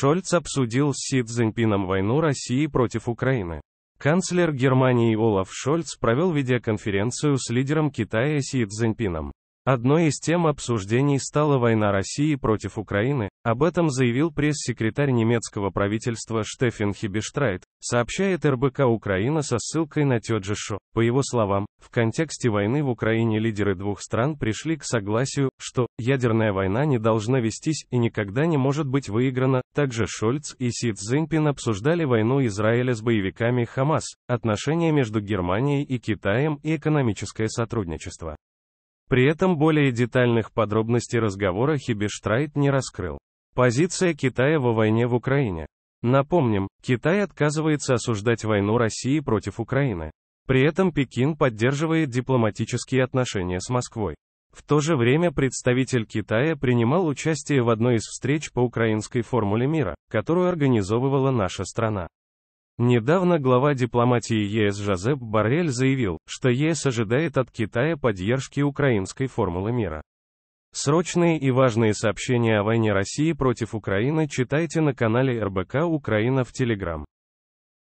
Шольц обсудил с Си Цзиньпином войну России против Украины. Канцлер Германии Олаф Шольц провел видеоконференцию с лидером Китая Си Цзиньпином. Одной из тем обсуждений стала война России против Украины, об этом заявил пресс-секретарь немецкого правительства Штефен Хибештрайт, сообщает РБК Украина со ссылкой на Тёджи По его словам, в контексте войны в Украине лидеры двух стран пришли к согласию, что ядерная война не должна вестись и никогда не может быть выиграна. Также Шольц и Си Цзиньпин обсуждали войну Израиля с боевиками Хамас, отношения между Германией и Китаем и экономическое сотрудничество. При этом более детальных подробностей разговора Хибиштрайт не раскрыл. Позиция Китая во войне в Украине. Напомним, Китай отказывается осуждать войну России против Украины. При этом Пекин поддерживает дипломатические отношения с Москвой. В то же время представитель Китая принимал участие в одной из встреч по украинской формуле мира, которую организовывала наша страна. Недавно глава дипломатии ЕС Жозеп Барель заявил, что ЕС ожидает от Китая поддержки украинской формулы мира. Срочные и важные сообщения о войне России против Украины читайте на канале РБК Украина в Телеграм.